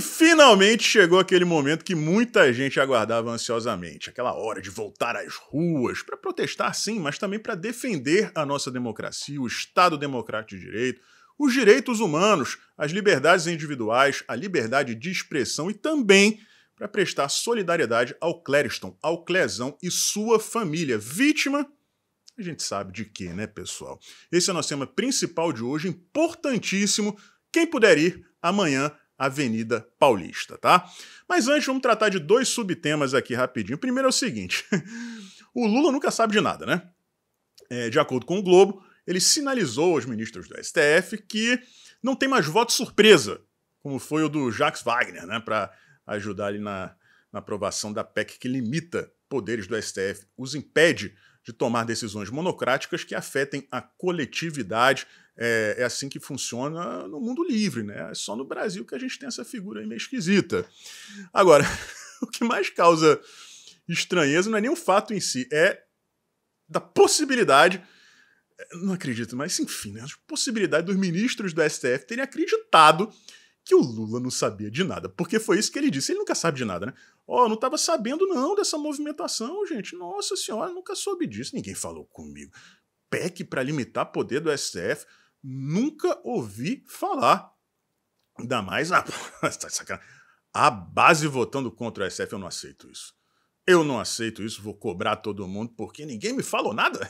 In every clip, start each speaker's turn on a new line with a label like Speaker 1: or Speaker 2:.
Speaker 1: E finalmente chegou aquele momento que muita gente aguardava ansiosamente, aquela hora de voltar às ruas para protestar, sim, mas também para defender a nossa democracia, o Estado democrático de direito, os direitos humanos, as liberdades individuais, a liberdade de expressão e também para prestar solidariedade ao Clériston, ao Clezão e sua família, vítima a gente sabe de quê, né, pessoal? Esse é o nosso tema principal de hoje, importantíssimo. Quem puder ir, amanhã Avenida Paulista, tá? Mas antes vamos tratar de dois subtemas aqui rapidinho. O primeiro é o seguinte: o Lula nunca sabe de nada, né? É, de acordo com o Globo, ele sinalizou aos ministros do STF que não tem mais voto surpresa, como foi o do Jacques Wagner, né? Para ajudar ele na, na aprovação da PEC que limita poderes do STF, os impede de tomar decisões monocráticas que afetem a coletividade é, é, assim que funciona no mundo livre, né? É só no Brasil que a gente tem essa figura aí meio esquisita. Agora, o que mais causa estranheza não é nem o fato em si, é da possibilidade. É, não acredito, mas enfim, né? A possibilidade dos ministros do STF terem acreditado que o Lula não sabia de nada. Porque foi isso que ele disse. Ele nunca sabe de nada, né? Ó, oh, não estava sabendo não dessa movimentação, gente. Nossa senhora, nunca soube disso. Ninguém falou comigo. PEC para limitar poder do STF nunca ouvi falar. Ainda mais a, ah, tá a base votando contra o SF, eu não aceito isso. Eu não aceito isso, vou cobrar todo mundo, porque ninguém me falou nada.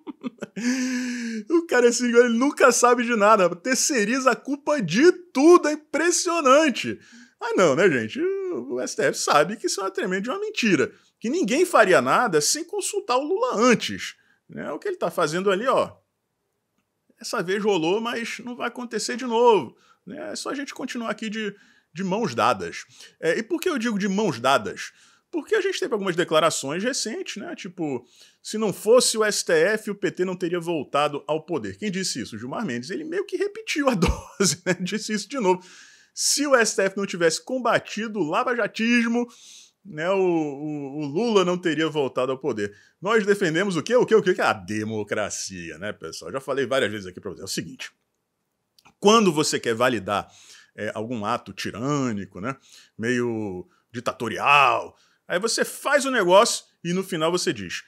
Speaker 1: o cara, esse assim, ele nunca sabe de nada, terceiriza a culpa de tudo, é impressionante. Mas ah, não, né, gente? O STF sabe que isso é uma tremenda uma mentira. Que ninguém faria nada sem consultar o Lula antes. Né? O que ele está fazendo ali, ó, essa vez rolou, mas não vai acontecer de novo. Né? É só a gente continuar aqui de, de mãos dadas. É, e por que eu digo de mãos dadas? Porque a gente teve algumas declarações recentes, né? Tipo, se não fosse o STF, o PT não teria voltado ao poder. Quem disse isso? O Gilmar Mendes. Ele meio que repetiu a dose, né? Disse isso de novo. Se o STF não tivesse combatido o lavajatismo, né, o, o, o, Lula não teria voltado ao poder. Nós defendemos o quê? O quê? O quê? É a democracia, né, pessoal? Já falei várias vezes aqui para vocês. É o seguinte: quando você quer validar é, algum ato tirânico, né, meio ditatorial, aí você faz o negócio e no final você diz: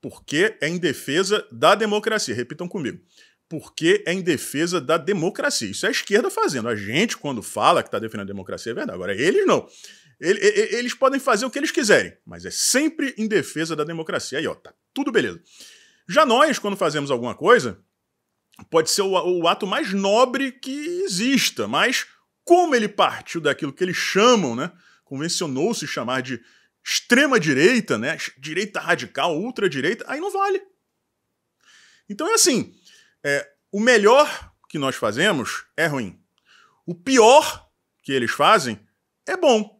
Speaker 1: porque é em defesa da democracia. Repitam comigo. Porque é em defesa da democracia. Isso é a esquerda fazendo. A gente, quando fala que está defendendo a democracia, é verdade. Agora, eles não. Ele, ele, eles podem fazer o que eles quiserem, mas é sempre em defesa da democracia. Aí, ó, tá tudo beleza. Já nós, quando fazemos alguma coisa, pode ser o, o ato mais nobre que exista, mas como ele partiu daquilo que eles chamam, né? Convencionou-se chamar de extrema-direita, né? Direita radical, ultradireita, aí não vale. Então é assim: é, o melhor que nós fazemos é ruim. O pior que eles fazem é bom.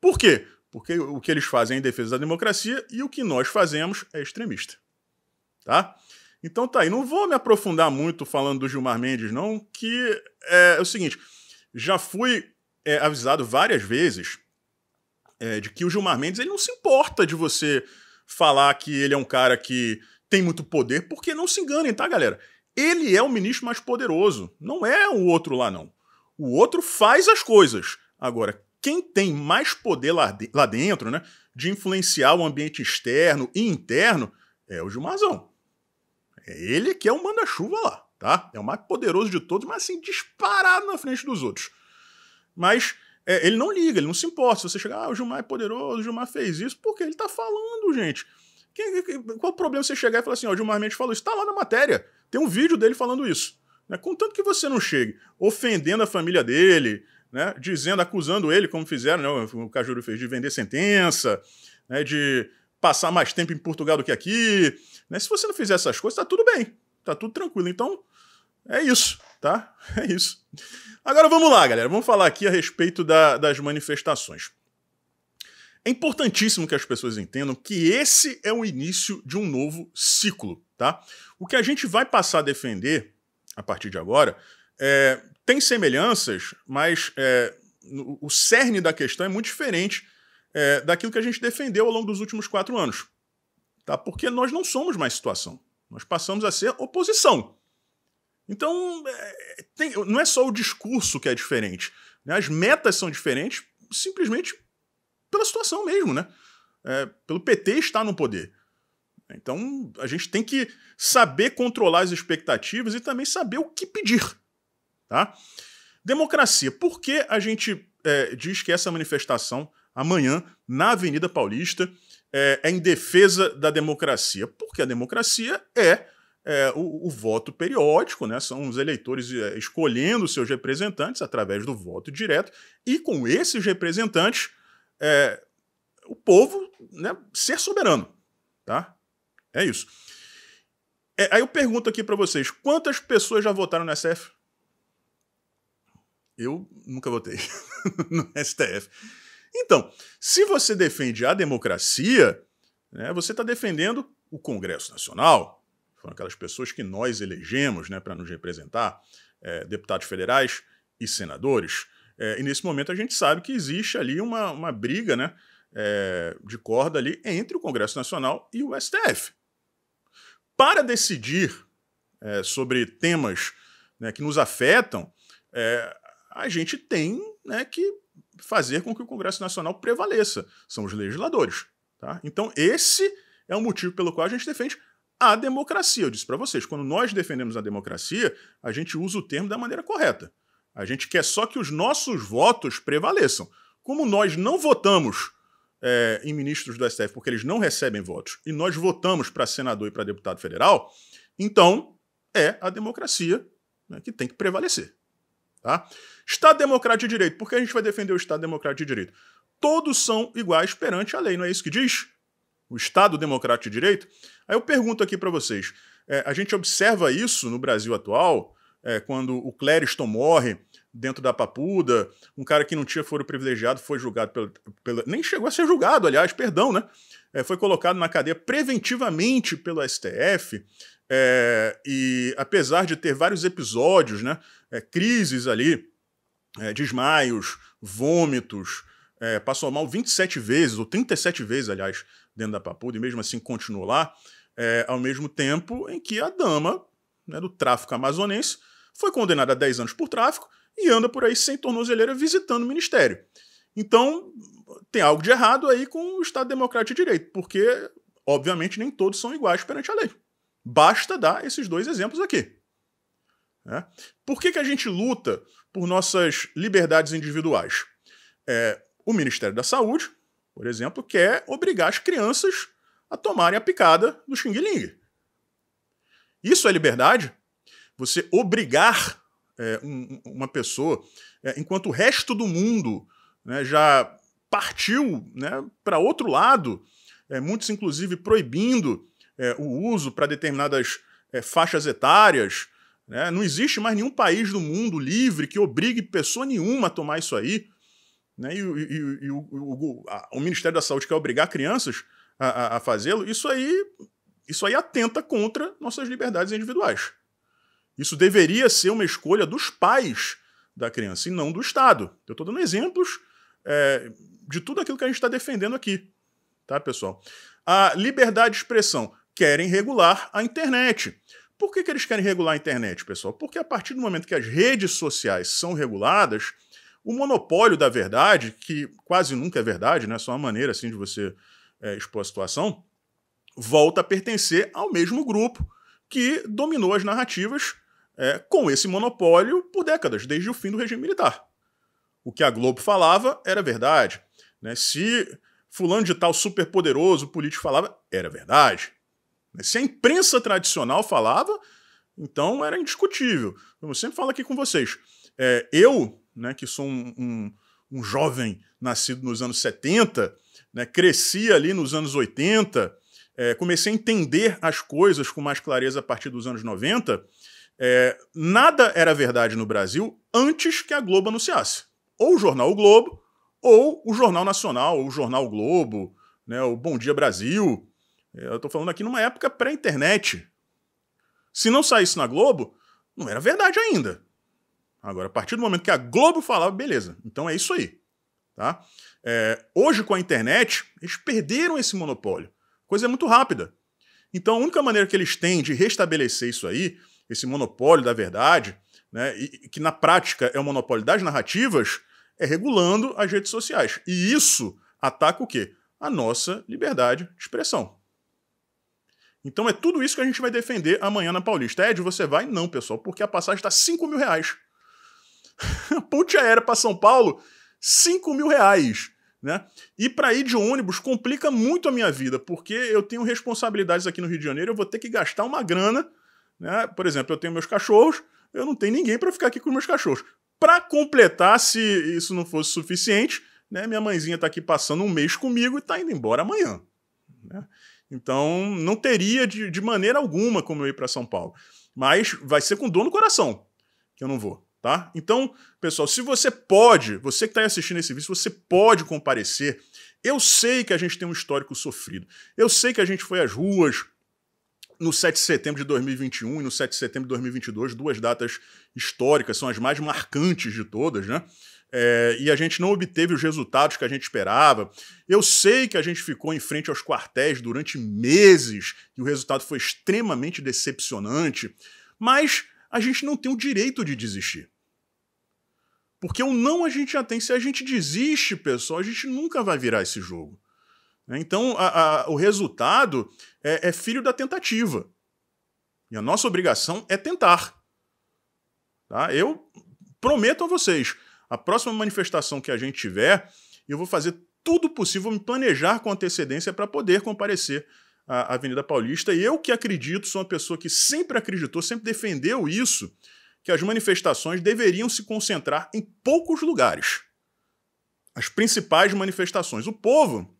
Speaker 1: Por quê? Porque o que eles fazem é em defesa da democracia e o que nós fazemos é extremista. Tá? Então tá aí. Não vou me aprofundar muito falando do Gilmar Mendes, não, que é, é o seguinte: já fui é, avisado várias vezes é, de que o Gilmar Mendes ele não se importa de você falar que ele é um cara que tem muito poder, porque não se enganem, tá, galera? Ele é o ministro mais poderoso, não é o outro lá, não. O outro faz as coisas. Agora, quem tem mais poder lá, de, lá dentro, né, de influenciar o ambiente externo e interno, é o Gilmarzão. É ele que é o manda-chuva lá, tá? É o mais poderoso de todos, mas assim, disparado na frente dos outros. Mas é, ele não liga, ele não se importa. Se você chegar, ah, o Gilmar é poderoso, o Gilmar fez isso, porque ele tá falando, gente. Que, que, qual o problema você chegar e falar assim, ó, o Gilmar Mendes falou isso, tá lá na matéria, tem um vídeo dele falando isso. Né? Contanto que você não chegue ofendendo a família dele, né, dizendo, acusando ele, como fizeram, né, o Cajuru fez, de vender sentença, né, de passar mais tempo em Portugal do que aqui. Né? Se você não fizer essas coisas, está tudo bem, está tudo tranquilo. Então, é isso, tá? É isso. Agora vamos lá, galera. Vamos falar aqui a respeito da, das manifestações. É importantíssimo que as pessoas entendam que esse é o início de um novo ciclo, tá? O que a gente vai passar a defender a partir de agora é, tem semelhanças, mas é, o cerne da questão é muito diferente é, daquilo que a gente defendeu ao longo dos últimos quatro anos. Tá? Porque nós não somos mais situação. Nós passamos a ser oposição. Então, é, tem, não é só o discurso que é diferente. Né? As metas são diferentes simplesmente pela situação mesmo, né? É, pelo PT estar no poder. Então, a gente tem que saber controlar as expectativas e também saber o que pedir. Tá? Democracia. Por que a gente é, diz que essa manifestação amanhã na Avenida Paulista é, é em defesa da democracia? Porque a democracia é, é o, o, voto periódico, né? são os eleitores é, escolhendo seus representantes através do voto direto, e com esses representantes, é, o povo né, ser soberano. Tá? É isso. É, aí eu pergunto aqui para vocês: quantas pessoas já votaram na SF? Eu nunca votei no STF. Então, se você defende a democracia, né, você está defendendo o Congresso Nacional, foram aquelas pessoas que nós elegemos né, para nos representar, é, deputados federais e senadores. É, e nesse momento a gente sabe que existe ali uma, uma briga né, é, de corda ali entre o Congresso Nacional e o STF. Para decidir sobre temas né, que nos afetam, é, a gente tem né, que fazer com que o Congresso Nacional prevaleça. São os legisladores. Tá? Então, esse é o motivo pelo qual a gente defende a democracia. Eu disse para vocês, quando nós defendemos a democracia, a gente usa o termo da maneira correta. A gente quer só que os nossos votos prevaleçam. Como nós não votamos é, em ministros do STF porque eles não recebem votos e nós votamos para senador e para deputado federal, então é a democracia né, que tem que prevalecer. Tá? Estado democrático de direito. Por que a gente vai defender o Estado democrático de direito? Todos são iguais perante a lei, não é isso que diz? O Estado democrático de direito? Aí eu pergunto aqui para vocês: é, a gente observa isso no Brasil atual, é, quando o Clériston morre dentro da papuda, um cara que não tinha foro privilegiado foi julgado pelo, nem chegou a ser julgado, aliás, perdão, né? É, foi colocado na cadeia preventivamente pelo STF. É, e apesar de ter vários episódios, né, é, crises ali, é, desmaios, vômitos, é, passou mal 27 vezes, ou 37 vezes, aliás, dentro da Papuda, e mesmo assim continuou lá, é, ao mesmo tempo em que a dama né, do tráfico amazonense foi condenada a 10 anos por tráfico e anda por aí sem tornozeleira visitando o ministério. Então, tem algo de errado aí com o Estado Democrático de Direito, porque, obviamente, nem todos são iguais perante a lei. Basta dar esses dois exemplos aqui. Né? Por que, que a gente luta por nossas liberdades individuais? É, o Ministério da Saúde, por exemplo, quer obrigar as crianças a tomarem a picada do xing-ling. Isso é liberdade? Você obrigar é, um, uma pessoa, é, enquanto o resto do mundo né, já partiu né, para outro lado, é, muitos inclusive proibindo é, o uso para determinadas é, faixas etárias. Né? Não existe mais nenhum país do mundo livre que obrigue pessoa nenhuma a tomar isso aí. Né? E, e, e o, o, a, o, Ministério da Saúde quer obrigar crianças a, a, a fazê-lo. Isso aí, isso aí atenta contra nossas liberdades individuais. Isso deveria ser uma escolha dos pais da criança e não do Estado. Eu estou dando exemplos é, de tudo aquilo que a gente está defendendo aqui, tá, pessoal? A liberdade de expressão querem regular a internet. Por que, que eles querem regular a internet, pessoal? Porque a partir do momento que as redes sociais são reguladas, o monopólio da verdade, que quase nunca é verdade, né? só uma maneira assim de você é, expor a situação, volta a pertencer ao mesmo grupo que dominou as narrativas é, com esse monopólio por décadas, desde o fim do regime militar. O que a Globo falava era verdade. Né? Se fulano de tal superpoderoso político falava, era verdade. Né? Se a imprensa tradicional falava, então era indiscutível. Eu sempre falo aqui com vocês. É, eu, né, que sou um, um, um, jovem nascido nos anos 70, né, cresci ali nos anos 80, é, comecei a entender as coisas com mais clareza a partir dos anos 90. É, nada era verdade no Brasil antes que a Globo anunciasse. Ou o jornal o Globo, ou o Jornal Nacional, ou o Jornal Globo, né, o Bom Dia Brasil. Eu estou falando aqui numa época pré-internet. Se não saísse na Globo, não era verdade ainda. Agora, a partir do momento que a Globo falava, beleza, então é isso aí. Tá? É, hoje, com a internet, eles perderam esse monopólio. coisa é muito rápida. Então, a única maneira que eles têm de restabelecer isso aí, esse monopólio da verdade, né, e, que na prática é o monopólio das narrativas, é regulando as redes sociais. E isso ataca o quê? A nossa liberdade de expressão. Então é tudo isso que a gente vai defender amanhã na Paulista. Ed, você vai? Não, pessoal, porque a passagem está 5 mil reais. A ponte aérea para São Paulo, 5 mil reais. Né? E para ir de ônibus complica muito a minha vida, porque eu tenho responsabilidades aqui no Rio de Janeiro, eu vou ter que gastar uma grana. Né? Por exemplo, eu tenho meus cachorros, eu não tenho ninguém para ficar aqui com meus cachorros. Para completar, se isso não fosse suficiente, né, minha mãezinha está aqui passando um mês comigo e está indo embora amanhã. Né? Então, não teria de, de maneira alguma como eu ir para São Paulo. Mas vai ser com dor no coração que eu não vou, tá? Então, pessoal, se você pode, você que está assistindo esse vídeo, você pode comparecer. Eu sei que a gente tem um histórico sofrido. Eu sei que a gente foi às ruas no 7 de setembro de 2021 e no 7 de setembro de 2022, duas datas históricas, são as mais marcantes de todas, né? é, e a gente não obteve os resultados que a gente esperava. Eu sei que a gente ficou em frente aos quartéis durante meses e o resultado foi extremamente decepcionante, mas a gente não tem o direito de desistir. Porque o não a gente já tem. Se a gente desiste, pessoal, a gente nunca vai virar esse jogo. Né? Então, a, a, o resultado é, é filho da tentativa. E a nossa obrigação é tentar. Tá? Eu prometo a vocês, a próxima manifestação que a gente tiver, eu vou fazer tudo possível, vou me planejar com antecedência para poder comparecer à Avenida Paulista. E eu que acredito, sou uma pessoa que sempre acreditou, sempre defendeu isso, que as manifestações deveriam se concentrar em poucos lugares. As principais manifestações. O povo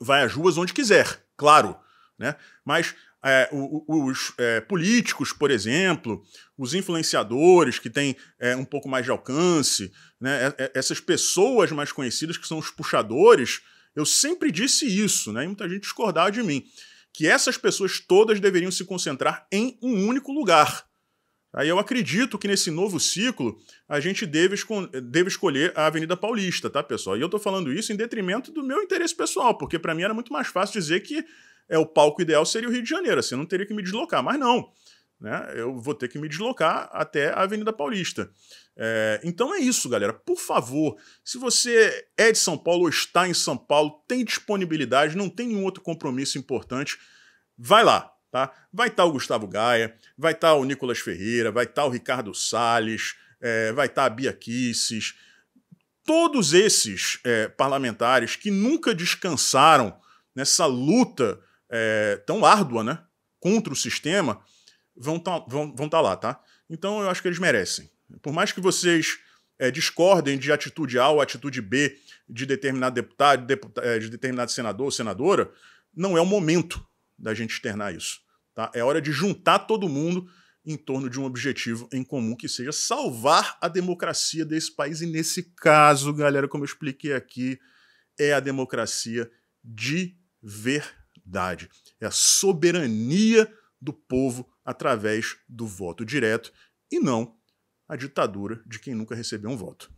Speaker 1: vai às ruas onde quiser, claro, né? mas é, os é, políticos, por exemplo, os influenciadores que têm é, um pouco mais de alcance, né, é, é, essas pessoas mais conhecidas que são os puxadores, eu sempre disse isso, né, e muita gente discordava de mim, que essas pessoas todas deveriam se concentrar em um único lugar. Aí eu acredito que nesse novo ciclo a gente deve, esco deve escolher a Avenida Paulista, tá, pessoal? E eu estou falando isso em detrimento do meu interesse pessoal, porque para mim era muito mais fácil dizer que é o palco ideal seria o Rio de Janeiro, assim, eu não teria que me deslocar, mas não. Né? Eu vou ter que me deslocar até a Avenida Paulista. É, então é isso, galera. Por favor, se você é de São Paulo ou está em São Paulo, tem disponibilidade, não tem nenhum outro compromisso importante, vai lá. Tá? Vai estar tá o Gustavo Gaia, vai estar tá o Nicolas Ferreira, vai estar tá o Ricardo Salles, é, vai estar tá a Bia Kisses. Todos esses é, parlamentares que nunca descansaram nessa luta é, tão árdua, né? Contra o sistema, vão estar tá, vão, vão tá lá, tá? Então eu acho que eles merecem. Por mais que vocês é, discordem de atitude A ou atitude B de determinado deputado, deputado é, de determinado senador ou senadora, não é o momento da gente externar isso. Tá? É hora de juntar todo mundo em torno de um objetivo em comum que seja salvar a democracia desse país. E nesse caso, galera, como eu expliquei aqui, é a democracia de verdade é a soberania do povo através do voto direto e não a ditadura de quem nunca recebeu um voto.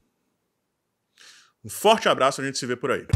Speaker 1: Um forte abraço, a gente se vê por aí.